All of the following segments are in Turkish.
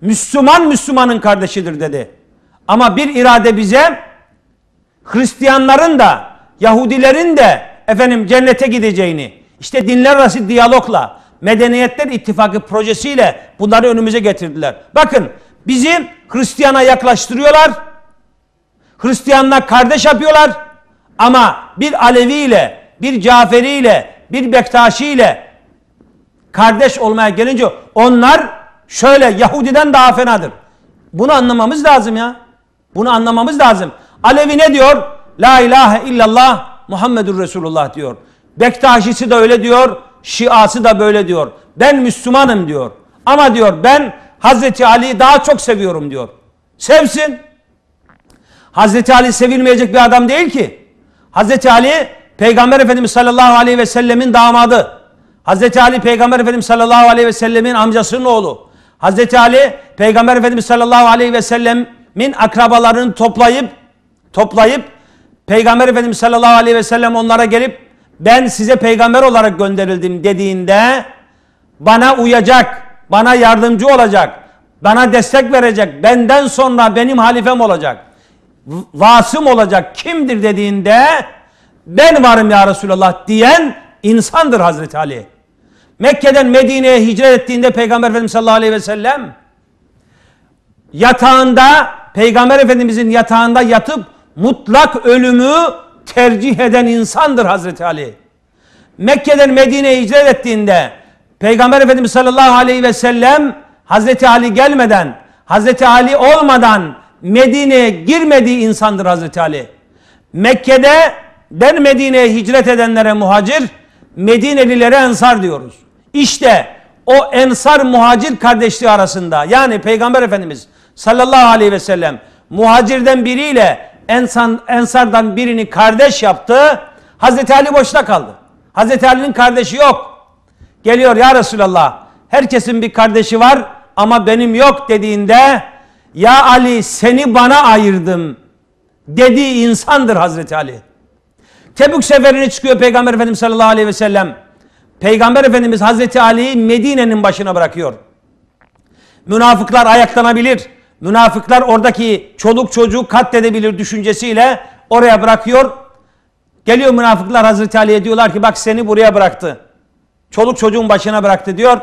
Müslüman Müslümanın kardeşidir dedi. Ama bir irade bize Hristiyanların da Yahudilerin de efendim cennete gideceğini işte dinler arası diyalogla Medeniyetler ittifakı projesiyle bunları önümüze getirdiler. Bakın bizi Hristiyan'a yaklaştırıyorlar. Hristiyanla kardeş yapıyorlar. Ama bir Alevi ile, bir Caferi ile, bir Bektaşi ile kardeş olmaya gelince onlar şöyle Yahudiden daha fenadır. Bunu anlamamız lazım ya. Bunu anlamamız lazım. Alevi ne diyor? La ilahe illallah Muhammedur Resulullah diyor. Bektaşisi de öyle diyor. Şiası da böyle diyor. Ben Müslümanım diyor. Ama diyor ben Hazreti Ali'yi daha çok seviyorum diyor. Sevsin. Hazreti Ali sevilmeyecek bir adam değil ki. Hazreti Ali Peygamber Efendimiz sallallahu aleyhi ve sellemin damadı. Hazreti Ali Peygamber Efendimiz sallallahu aleyhi ve sellemin amcasının oğlu. Hazreti Ali Peygamber Efendimiz sallallahu aleyhi ve sellemin akrabalarını toplayıp toplayıp Peygamber Efendimiz sallallahu aleyhi ve sellem onlara gelip ben size peygamber olarak gönderildim dediğinde bana uyacak, bana yardımcı olacak, bana destek verecek, benden sonra benim halifem olacak, vasım olacak kimdir dediğinde ben varım ya Resulallah diyen insandır Hazreti Ali. Mekke'den Medine'ye hicret ettiğinde Peygamber Efendimiz sallallahu aleyhi ve sellem yatağında Peygamber Efendimizin yatağında yatıp mutlak ölümü tercih eden insandır Hazreti Ali. Mekke'den Medine'ye hicret ettiğinde Peygamber Efendimiz sallallahu aleyhi ve sellem Hazreti Ali gelmeden, Hazreti Ali olmadan Medine'ye girmediği insandır Hazreti Ali. Mekke'de den Medine'ye hicret edenlere muhacir, Medinelilere ensar diyoruz. İşte o ensar muhacir kardeşliği arasında yani Peygamber Efendimiz sallallahu aleyhi ve sellem muhacirden biriyle ensan, ensardan birini kardeş yaptı. Hazreti Ali boşta kaldı. Hazreti Ali'nin kardeşi yok. Geliyor ya Resulallah herkesin bir kardeşi var ama benim yok dediğinde ya Ali seni bana ayırdım dediği insandır Hazreti Ali. Tebük seferine çıkıyor Peygamber Efendimiz sallallahu aleyhi ve sellem. Peygamber Efendimiz Hazreti Ali'yi Medine'nin başına bırakıyor. Münafıklar ayaklanabilir. Münafıklar oradaki çoluk çocuğu katledebilir düşüncesiyle oraya bırakıyor. Geliyor münafıklar Hazreti Ali'ye diyorlar ki bak seni buraya bıraktı. Çoluk çocuğun başına bıraktı diyor.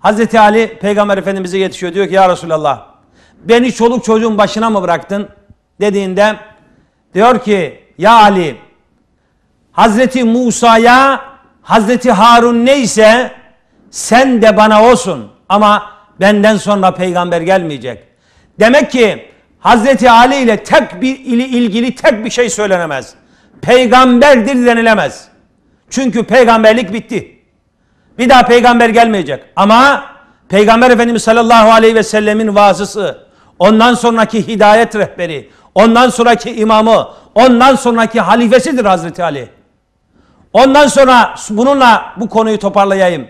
Hazreti Ali Peygamber Efendimiz'e yetişiyor. Diyor ki ya Resulallah beni çoluk çocuğun başına mı bıraktın? Dediğinde diyor ki ya Ali Hazreti Musa'ya Hazreti Harun neyse sen de bana olsun ama benden sonra peygamber gelmeyecek. Demek ki Hazreti Ali ile tek bir ili ilgili tek bir şey söylenemez. Peygamberdir denilemez. Çünkü peygamberlik bitti. Bir daha peygamber gelmeyecek. Ama Peygamber Efendimiz sallallahu aleyhi ve sellemin vazısı, ondan sonraki hidayet rehberi, ondan sonraki imamı, ondan sonraki halifesidir Hazreti Ali. Ondan sonra bununla bu konuyu toparlayayım.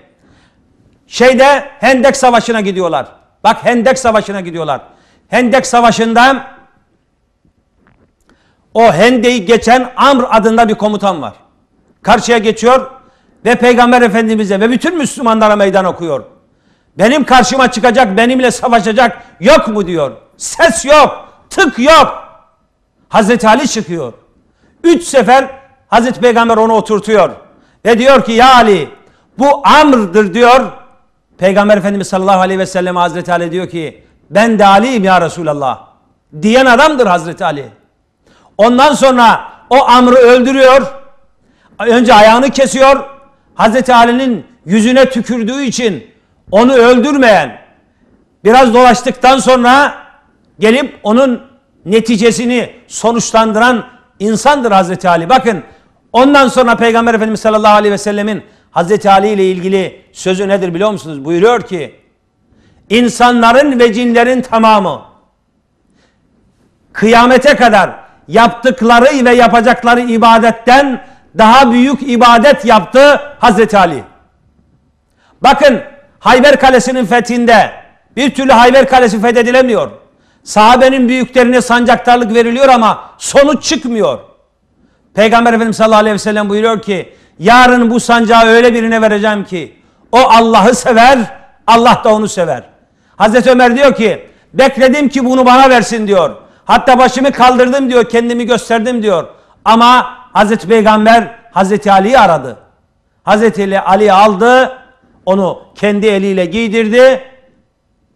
Şeyde Hendek Savaşı'na gidiyorlar. Bak Hendek Savaşı'na gidiyorlar. Hendek Savaşı'nda o Hendek'i geçen Amr adında bir komutan var. Karşıya geçiyor ve Peygamber Efendimiz'e ve bütün Müslümanlara meydan okuyor. Benim karşıma çıkacak, benimle savaşacak yok mu diyor. Ses yok, tık yok. Hazreti Ali çıkıyor. Üç sefer Hazreti Peygamber onu oturtuyor. Ve diyor ki ya Ali bu amrdır diyor. Peygamber Efendimiz sallallahu aleyhi ve sellem Hazreti Ali diyor ki ben de Ali'yim ya Resulallah. Diyen adamdır Hazreti Ali. Ondan sonra o amrı öldürüyor. Önce ayağını kesiyor. Hazreti Ali'nin yüzüne tükürdüğü için onu öldürmeyen biraz dolaştıktan sonra gelip onun neticesini sonuçlandıran insandır Hazreti Ali. Bakın Ondan sonra Peygamber Efendimiz sallallahu aleyhi ve sellemin Hazreti Ali ile ilgili sözü nedir biliyor musunuz? Buyuruyor ki insanların ve cinlerin tamamı kıyamete kadar yaptıkları ve yapacakları ibadetten daha büyük ibadet yaptı Hazreti Ali. Bakın Hayber Kalesi'nin fethinde bir türlü Hayber Kalesi fethedilemiyor. Sahabenin büyüklerine sancaktarlık veriliyor ama sonuç çıkmıyor. Peygamber Efendimiz sallallahu aleyhi ve sellem buyuruyor ki yarın bu sancağı öyle birine vereceğim ki o Allah'ı sever, Allah da onu sever. Hazreti Ömer diyor ki bekledim ki bunu bana versin diyor. Hatta başımı kaldırdım diyor, kendimi gösterdim diyor. Ama Hazreti Peygamber Hazreti Ali'yi aradı. Hazreti Ali aldı, onu kendi eliyle giydirdi.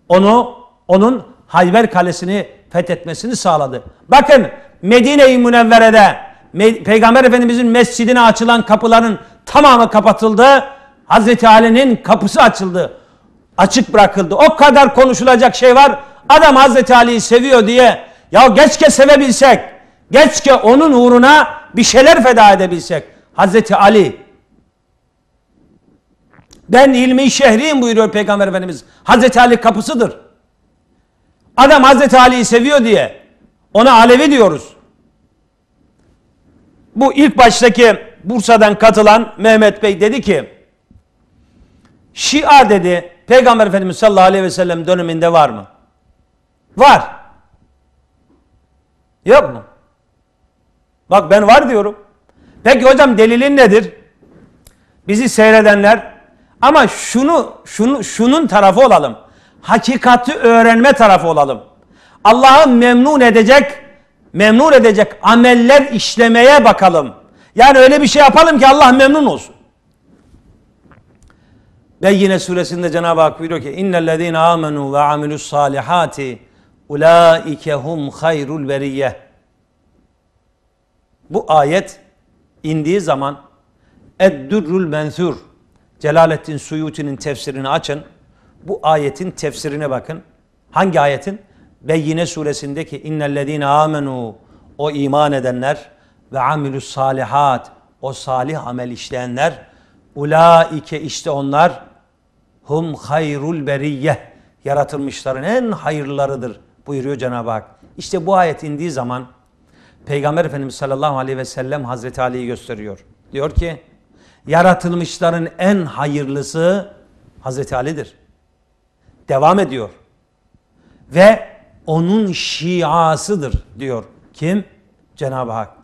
Onu onun Hayber Kalesi'ni fethetmesini sağladı. Bakın Medine-i Münevvere'de Peygamber Efendimizin mescidine açılan kapıların tamamı kapatıldı. Hazreti Ali'nin kapısı açıldı. Açık bırakıldı. O kadar konuşulacak şey var. Adam Hazreti Ali'yi seviyor diye. Ya geçke sevebilsek. Geçke onun uğruna bir şeyler feda edebilsek. Hazreti Ali. Ben ilmi şehriyim buyuruyor Peygamber Efendimiz. Hazreti Ali kapısıdır. Adam Hazreti Ali'yi seviyor diye. Ona Alevi diyoruz bu ilk baştaki Bursa'dan katılan Mehmet Bey dedi ki Şia dedi Peygamber Efendimiz sallallahu aleyhi ve sellem döneminde var mı? Var. Yok mu? Bak ben var diyorum. Peki hocam delilin nedir? Bizi seyredenler ama şunu, şunu şunun tarafı olalım. Hakikati öğrenme tarafı olalım. Allah'ı memnun edecek memnun edecek ameller işlemeye bakalım. Yani öyle bir şey yapalım ki Allah memnun olsun. Ve yine suresinde Cenab-ı Hak buyuruyor ki innellezine amenu ve amilus salihati ulaike hum hayrul veriye. Bu ayet indiği zaman Eddürrül Mensur Celalettin Suyuti'nin tefsirini açın. Bu ayetin tefsirine bakın. Hangi ayetin? Beyyine suresindeki innellezine amenu o iman edenler ve amilus salihat o salih amel işleyenler ulaike işte onlar hum hayrul beriyye yaratılmışların en hayırlarıdır buyuruyor Cenab-ı Hak. İşte bu ayet indiği zaman Peygamber Efendimiz sallallahu aleyhi ve sellem Hazreti Ali'yi gösteriyor. Diyor ki yaratılmışların en hayırlısı Hazreti Ali'dir. Devam ediyor. Ve onun şiasıdır diyor. Kim? Cenab-ı Hak.